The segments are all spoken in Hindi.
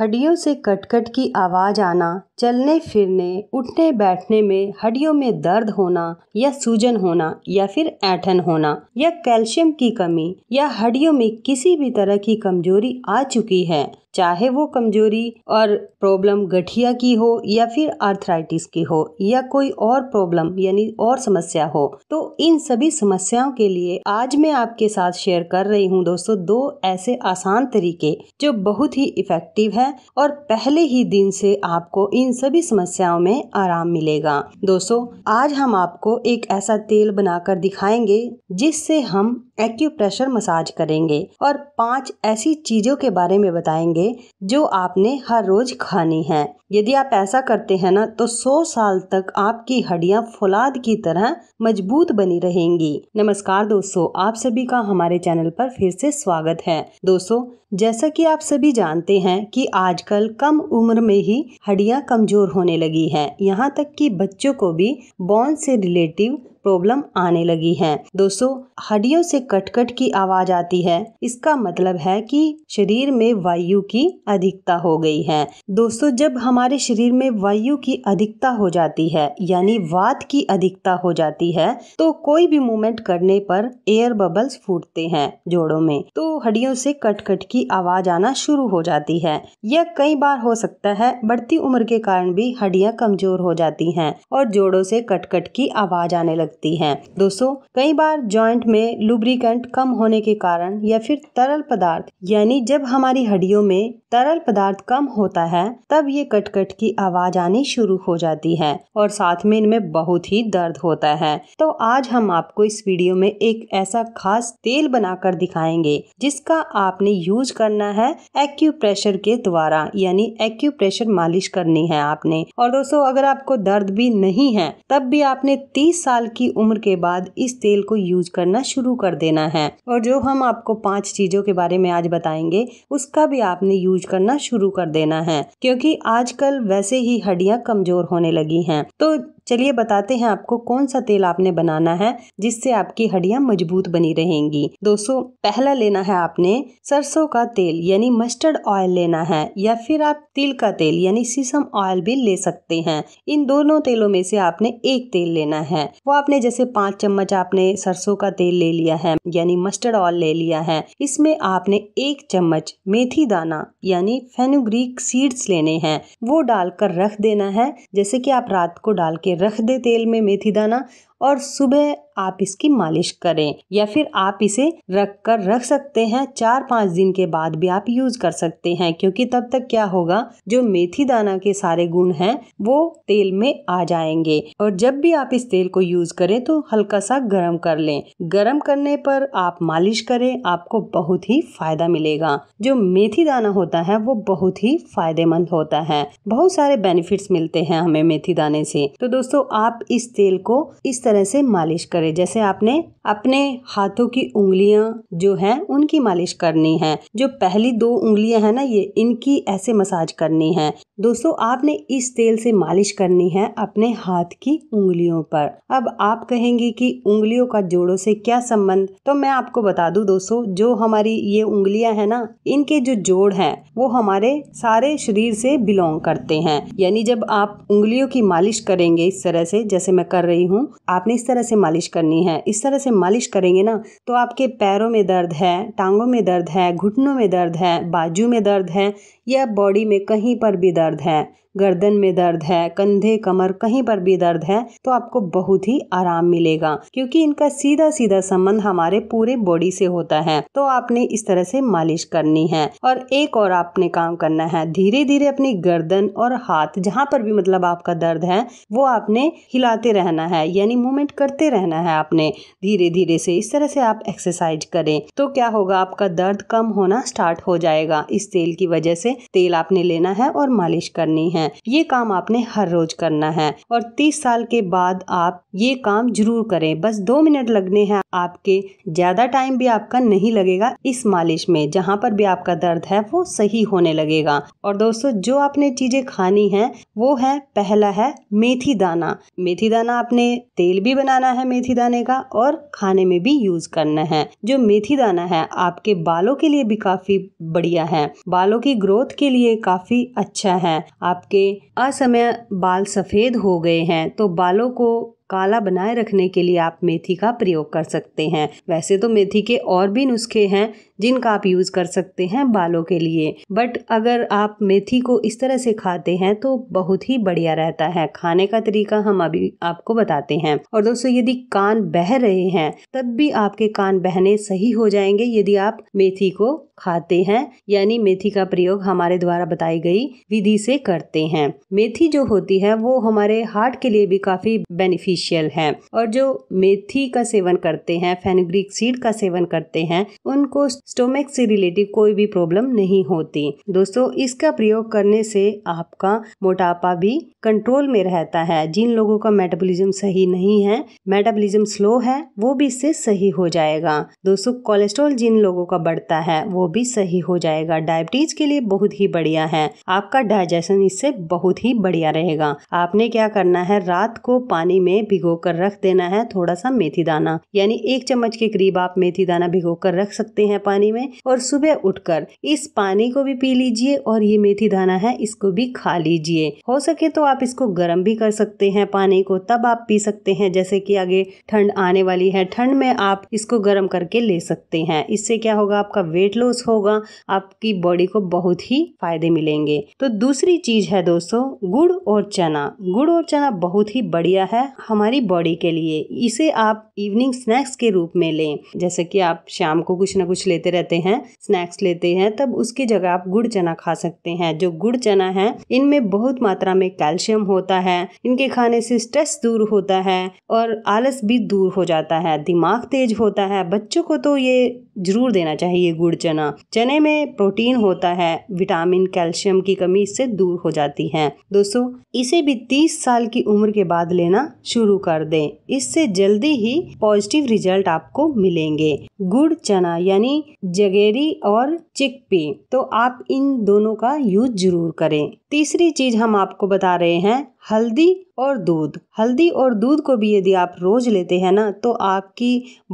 हड्डियों से कटकट की आवाज़ आना चलने फिरने उठने बैठने में हड्डियों में दर्द होना या सूजन होना या फिर ऐठन होना या कैल्शियम की कमी या हड्डियों में किसी भी तरह की कमजोरी आ चुकी है चाहे वो कमजोरी और प्रॉब्लम गठिया की हो या फिर आर्थराइटिस की हो या कोई और प्रॉब्लम यानी और समस्या हो तो इन सभी समस्याओं के लिए आज मैं आपके साथ शेयर कर रही हूँ दोस्तों दो ऐसे आसान तरीके जो बहुत ही इफेक्टिव है और पहले ही दिन से आपको इन सभी समस्याओं में आराम मिलेगा दोस्तों आज हम आपको एक ऐसा तेल बनाकर दिखाएंगे जिससे हम एक्यूप्रेशर मसाज करेंगे और पांच ऐसी चीजों के बारे में बताएंगे होंगे जो आपने हर रोज खानी है यदि आप ऐसा करते हैं ना तो 100 साल तक आपकी हड्डियां फौलाद की तरह मजबूत बनी रहेंगी नमस्कार दोस्तों आप सभी का हमारे चैनल पर फिर से स्वागत है दोस्तों जैसा कि आप सभी जानते हैं कि आजकल कम उम्र में ही हड्डियां कमजोर होने लगी हैं यहाँ तक कि बच्चों को भी बॉन्स से रिलेटिव प्रॉब्लम आने लगी है दोस्तों हड्डियों से कटकट की आवाज आती है इसका मतलब है कि शरीर में वायु की अधिकता हो गई है दोस्तों जब हमारे शरीर में वायु की अधिकता हो जाती है यानी वात की अधिकता हो जाती है तो कोई भी मूवमेंट करने पर एयर बबल्स फूटते हैं जोड़ों में तो हड्डियों से कटकट की आवाज आना शुरू हो जाती है यह कई बार हो सकता है बढ़ती उम्र के कारण भी हड्डियां कमजोर हो जाती हैं और जोड़ों से कटकट की आवाज आने लगती सकती है दोस्तों कई बार जॉइंट में लुब्रिकेंट कम होने के कारण या फिर तरल पदार्थ यानी जब हमारी हड्डियों में तरल पदार्थ कम होता है तब ये कटकट की आवाज आनी शुरू हो जाती है और साथ में इनमें बहुत ही दर्द होता है तो आज हम आपको इस वीडियो में एक ऐसा खास तेल बनाकर दिखाएंगे जिसका आपने यूज करना है एक्यू प्रेशर के द्वारा यानी एक्यू प्रेशर मालिश करनी है आपने और दोस्तों अगर आपको दर्द भी नहीं है तब भी आपने 30 साल की उम्र के बाद इस तेल को यूज करना शुरू कर देना है और जो हम आपको पांच चीजों के बारे में आज बताएंगे उसका भी आपने यूज करना शुरू कर देना है क्योंकि आजकल वैसे ही हड्डियां कमजोर होने लगी हैं तो चलिए बताते हैं आपको कौन सा तेल आपने बनाना है जिससे आपकी हड्डियां मजबूत बनी रहेंगी दोस्तों पहला लेना है आपने सरसों का तेल यानी मस्टर्ड ऑयल लेना है या फिर आप तिल का तेल यानी सीसम ऑयल भी ले सकते हैं इन दोनों तेलों में से आपने एक तेल लेना है वो आपने जैसे पांच चम्मच आपने सरसों का तेल ले लिया है यानी मस्टर्ड ऑयल ले लिया है इसमें आपने एक चम्मच मेथी दाना यानी फेनुग्रीक सीड्स लेने हैं वो डालकर रख देना है जैसे कि आप रात को डाल के रख दे तेल में मेथी दाना और सुबह आप इसकी मालिश करें या फिर आप इसे रख कर रख सकते हैं चार पाँच दिन के बाद भी आप यूज कर सकते हैं क्योंकि तब तक क्या होगा जो मेथी दाना के सारे गुण हैं वो तेल में आ जाएंगे और जब भी आप इस तेल को यूज करें तो हल्का सा गर्म कर लें गर्म करने पर आप मालिश करें आपको बहुत ही फायदा मिलेगा जो मेथी दाना होता है वो बहुत ही फायदेमंद होता है बहुत सारे बेनिफिट्स मिलते हैं हमें मेथी दाने से तो दोस्तों आप इस तेल को इस तरह से मालिश करें जैसे आपने अपने हाथों की उंगलियां जो हैं उनकी मालिश करनी है जो पहली दो उंगलियां हैं ना ये इनकी ऐसे मसाज करनी है दोस्तों आपने इस तेल से मालिश करनी है अपने हाथ की उंगलियों पर अब आप कहेंगे कि उंगलियों का जोड़ों से क्या संबंध तो मैं आपको बता दूं दोस्तों जो हमारी ये उंगलियां हैं ना इनके जो जोड़ हैं वो हमारे सारे शरीर से बिलोंग करते हैं यानी जब आप उंगलियों की मालिश करेंगे इस तरह से जैसे मैं कर रही हूँ आपने इस तरह से मालिश करनी है इस तरह से मालिश करेंगे ना तो आपके पैरों में दर्द है टांगों में दर्द है घुटनों में दर्द है बाजू में दर्द है या बॉडी में कहीं पर भी दर्द है गर्दन में दर्द है कंधे कमर कहीं पर भी दर्द है तो आपको बहुत ही आराम मिलेगा क्योंकि इनका सीधा सीधा संबंध हमारे पूरे बॉडी से होता है तो आपने इस तरह से मालिश करनी है और एक और आपने काम करना है धीरे धीरे अपनी गर्दन और हाथ जहाँ पर भी मतलब आपका दर्द है वो आपने हिलाते रहना है यानी मूवमेंट करते रहना है आपने धीरे धीरे से इस तरह से आप एक्सरसाइज करें तो क्या होगा आपका दर्द कम होना स्टार्ट हो जाएगा इस तेल की वजह से तेल आपने लेना है और मालिश करनी है ये काम आपने हर रोज करना है और तीस साल के बाद आप ये काम जरूर करें बस दो मिनट लगने हैं आपके ज्यादा टाइम भी आपका नहीं लगेगा इस मालिश में जहाँ पर भी आपका दर्द है वो सही होने लगेगा और दोस्तों जो आपने चीजें खानी है वो है पहला है मेथी दाना मेथी दाना आपने तेल भी बनाना है मेथी दाने का और खाने में भी यूज करना है जो मेथी दाना है आपके बालों के लिए भी काफी बढ़िया है बालों की ग्रोथ ग्रोथ के लिए काफ़ी अच्छा है आपके असमय बाल सफ़ेद हो गए हैं तो बालों को काला बनाए रखने के लिए आप मेथी का प्रयोग कर सकते हैं वैसे तो मेथी के और भी नुस्खे हैं जिनका आप यूज़ कर सकते हैं बालों के लिए बट अगर आप मेथी को इस तरह से खाते हैं तो बहुत ही बढ़िया रहता है खाने का तरीका हम अभी आपको बताते हैं और दोस्तों यदि कान बह रहे हैं तब भी आपके कान बहने सही हो जाएंगे यदि आप मेथी को खाते हैं यानी मेथी का प्रयोग हमारे द्वारा बताई गई विधि से करते हैं मेथी जो होती है वो हमारे हार्ट के लिए भी काफ़ी बेनिफिशियल बेनिफिशियल है और जो मेथी का सेवन करते हैं फेनुग्रीक सीड का सेवन करते हैं उनको स्टोमेक से रिलेटेड कोई भी प्रॉब्लम नहीं होती दोस्तों इसका प्रयोग करने से आपका मोटापा भी कंट्रोल में रहता है जिन लोगों का मेटाबॉलिज्म सही नहीं है मेटाबॉलिज्म स्लो है वो भी इससे सही हो जाएगा दोस्तों कोलेस्ट्रॉल जिन लोगों का बढ़ता है वो भी सही हो जाएगा डायबिटीज के लिए बहुत ही बढ़िया है आपका डाइजेशन इससे बहुत ही बढ़िया रहेगा आपने क्या करना है रात को पानी में भिगो कर रख देना है थोड़ा सा मेथी दाना यानी एक चम्मच के करीब आप मेथी दाना भिगो कर रख सकते हैं पानी में और सुबह उठकर इस पानी को भी पी लीजिए और ये मेथी दाना है इसको भी खा लीजिए हो सके तो आप इसको गर्म भी कर सकते हैं पानी को तब आप पी सकते हैं जैसे कि आगे ठंड आने वाली है ठंड में आप इसको गर्म करके ले सकते हैं इससे क्या होगा आपका वेट लॉस होगा आपकी बॉडी को बहुत ही फायदे मिलेंगे तो दूसरी चीज है दोस्तों गुड़ और चना गुड़ और चना बहुत ही बढ़िया है हम हमारी बॉडी के लिए इसे आप इवनिंग स्नैक्स के रूप में लें जैसे कि आप शाम को कुछ ना कुछ लेते रहते हैं स्नैक्स लेते हैं तब उसकी जगह आप गुड़ चना खा सकते हैं जो गुड़ चना है इनमें बहुत मात्रा में कैल्शियम होता है इनके खाने से स्ट्रेस दूर होता है और आलस भी दूर हो जाता है दिमाग तेज होता है बच्चों को तो ये जरूर देना चाहिए गुड़ चना चने में प्रोटीन होता है विटामिन कैल्शियम की कमी इससे दूर हो जाती है दोस्तों इसे भी 30 साल की उम्र के बाद लेना शुरू शुरू कर दें इससे जल्दी ही पॉजिटिव रिजल्ट आपको मिलेंगे गुड़ चना यानी जगेरी और चिकपी तो आप इन दोनों का यूज जरूर करें तीसरी चीज हम आपको बता रहे हैं हल्दी और दूध हल्दी और दूध को भी यदि आप रोज लेते हैं ना तो आपकी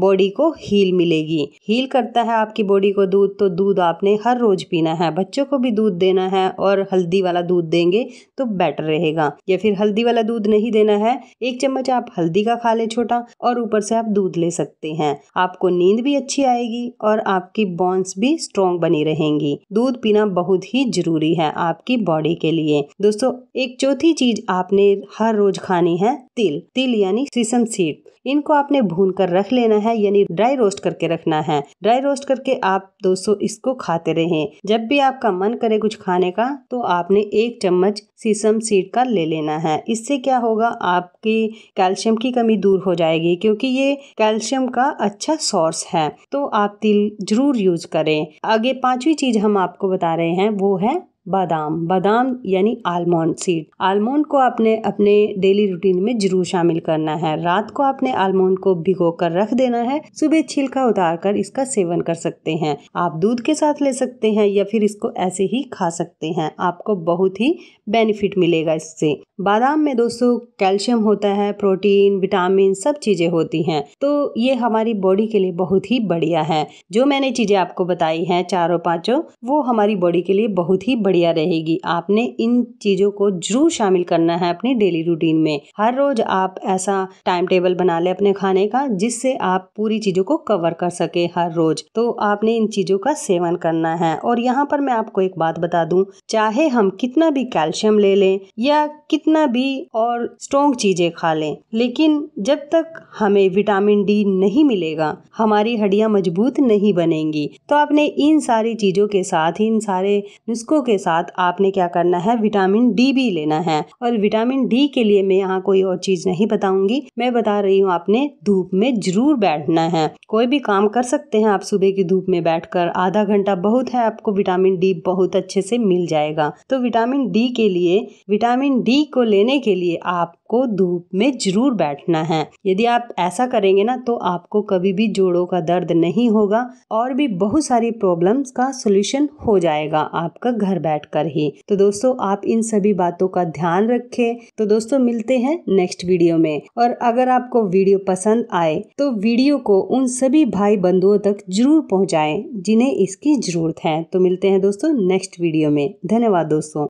बॉडी को हील मिलेगी हील करता है आपकी बॉडी को दूध तो दूध आपने हर रोज पीना है बच्चों को भी दूध देना है और हल्दी वाला दूध देंगे तो बेटर रहेगा या फिर हल्दी वाला दूध नहीं देना है एक चम्मच आप हल्दी का खा ले छोटा और ऊपर से आप दूध ले सकते हैं आपको नींद भी अच्छी आएगी और आपकी बॉन्स भी स्ट्रोंग बनी रहेंगी दूध पीना बहुत ही जरूरी है आपकी बॉडी के लिए दोस्तों एक चौथी चीज आप आपने हर रोज खानी है तिल तिल यानी सीसम सीड इनको आपने भून कर रख लेना है यानी ड्राई रोस्ट करके रखना है ड्राई रोस्ट करके आप दोस्तों इसको खाते रहें जब भी आपका मन करे कुछ खाने का तो आपने एक चम्मच सीसम सीड का ले लेना है इससे क्या होगा आपकी कैल्शियम की कमी दूर हो जाएगी क्योंकि ये कैल्शियम का अच्छा सोर्स है तो आप तिल जरूर यूज करें आगे पांचवी चीज हम आपको बता रहे हैं वो है बादाम बादाम यानी आलमोंड सीड आलमोंड को आपने अपने डेली रूटीन में जरूर शामिल करना है रात को आपने आलमोंड को भिगो कर रख देना है सुबह छिलका उतार कर इसका सेवन कर सकते हैं आप दूध के साथ ले सकते हैं या फिर इसको ऐसे ही खा सकते हैं आपको बहुत ही बेनिफिट मिलेगा इससे बादाम में दोस्तों कैल्शियम होता है प्रोटीन विटामिन सब चीजें होती हैं तो ये हमारी बॉडी के लिए बहुत ही बढ़िया है जो मैंने चीजें आपको बताई हैं चारों पांचों वो हमारी बॉडी के लिए बहुत ही बढ़िया बढ़िया रहेगी आपने इन चीज़ों को जरूर शामिल करना है अपनी डेली रूटीन में हर रोज आप ऐसा टाइम टेबल बना ले अपने खाने का जिससे आप पूरी चीज़ों को कवर कर सके हर रोज तो आपने इन चीज़ों का सेवन करना है और यहाँ पर मैं आपको एक बात बता दूं चाहे हम कितना भी कैल्शियम ले लें या कितना भी और स्ट्रोंग चीज़ें खा लें लेकिन जब तक हमें विटामिन डी नहीं मिलेगा हमारी हड्डियां मजबूत नहीं बनेंगी तो आपने इन सारी चीज़ों के साथ ही इन सारे नुस्खों के साथ आपने क्या करना है विटामिन डी भी लेना है और विटामिन डी के लिए मैं यहाँ कोई और चीज नहीं बताऊंगी मैं बता रही हूँ आपने धूप में जरूर बैठना है कोई भी काम कर सकते हैं आप सुबह की धूप में बैठकर आधा घंटा बहुत है आपको विटामिन डी बहुत अच्छे से मिल जाएगा तो विटामिन डी के लिए विटामिन डी को लेने के लिए आपको धूप में जरूर बैठना है यदि आप ऐसा करेंगे ना तो आपको कभी भी जोड़ों का दर्द नहीं होगा और भी बहुत सारी प्रॉब्लम्स का सोल्यूशन हो जाएगा आपका घर बैठ कर ही तो दोस्तों आप इन सभी बातों का ध्यान रखें तो दोस्तों मिलते हैं नेक्स्ट वीडियो में और अगर आपको वीडियो पसंद आए तो वीडियो को उन सभी भाई बंधुओं तक जरूर पहुंचाएं जिन्हें इसकी जरूरत है तो मिलते हैं दोस्तों नेक्स्ट वीडियो में धन्यवाद दोस्तों